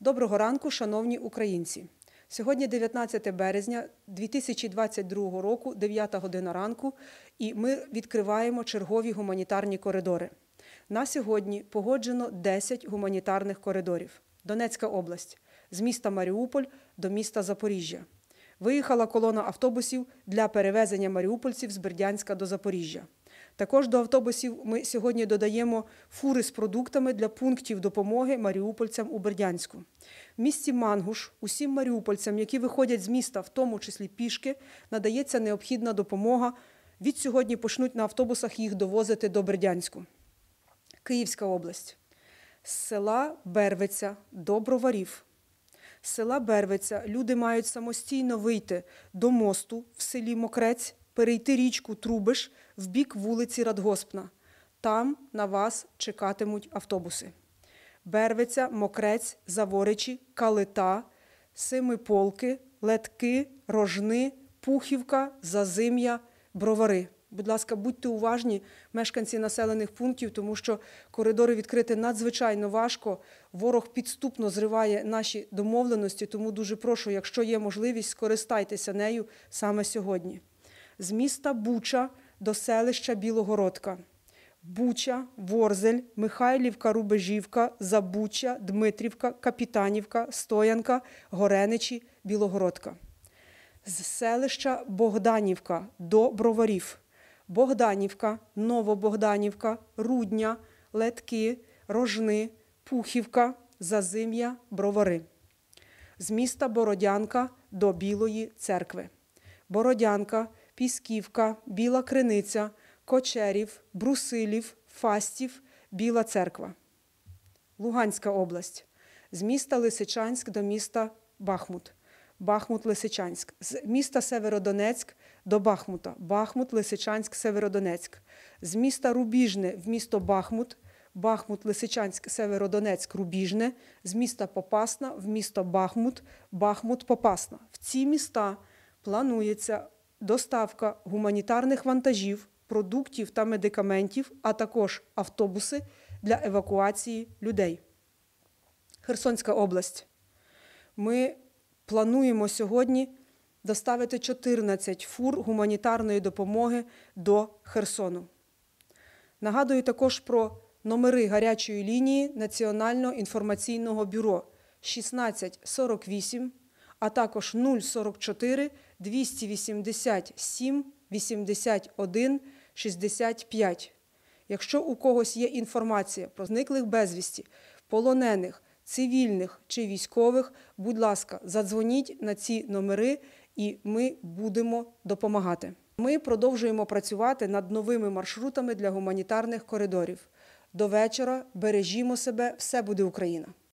Доброго ранку, шановні українці. Сьогодні 19 березня 2022 року, 9 година ранку, і ми відкриваємо чергові гуманітарні коридори. На сьогодні погоджено 10 гуманітарних коридорів. Донецька область з міста Маріуполь до міста Запоріжжя. Виїхала колона автобусів для перевезення маріупольців з Бердянська до Запоріжжя. Також до автобусів ми сьогодні додаємо фури з продуктами для пунктів допомоги маріупольцям у Бердянську. В місті Мангуш усім маріупольцям, які виходять з міста, в тому числі пішки, надається необхідна допомога. Від сьогодні почнуть на автобусах їх довозити до Бердянську. Київська область. З села Бервиця доброварів, З села Бервиця люди мають самостійно вийти до мосту в селі Мокрець перейти річку Трубиш в бік вулиці Радгоспна. Там на вас чекатимуть автобуси. Бервиця, Мокрець, Заворичі, Калита, Семиполки, Летки, Рожни, Пухівка, Зазим'я, Бровари. Будь ласка, будьте уважні, мешканці населених пунктів, тому що коридори відкрити надзвичайно важко. Ворог підступно зриває наші домовленості, тому дуже прошу, якщо є можливість, скористайтеся нею саме сьогодні з міста Буча до селища Білогородка. Буча, Ворзель, Михайлівка, Рубежівка, Забуча, Дмитрівка, Капітанівка, Стоянка, Гореничі, Білогородка. З селища Богданівка до Броварів. Богданівка, Новобогданівка, Рудня, Летки, Рожни, Пухівка, Зазим'я, Бровари. З міста Бородянка до Білої церкви. Бородянка Пісківка, Біла Криниця, Кочерів, Брусилів, Фастів, Біла Церква. Луганська область. З міста Лисичанськ до міста Бахмут. Бахмут, Лисичанськ, з міста Северодонецьк до Бахмута, Бахмут, Лисичанськ, Северодонецьк, з міста Рубіжне в місто Бахмут, Бахмут, Лисичанськ, Северодонецьк, Рубіжне, з міста Попасна в місто Бахмут, Бахмут, Попасна. В ці міста планується доставка гуманітарних вантажів, продуктів та медикаментів, а також автобуси для евакуації людей. Херсонська область. Ми плануємо сьогодні доставити 14 фур гуманітарної допомоги до Херсону. Нагадую також про номери гарячої лінії Національного інформаційного бюро 1648, а також 044 287 81 65. Якщо у когось є інформація про зниклих безвісті, полонених, цивільних чи військових, будь ласка, задзвоніть на ці номери і ми будемо допомагати. Ми продовжуємо працювати над новими маршрутами для гуманітарних коридорів. До вечора бережімо себе, все буде Україна!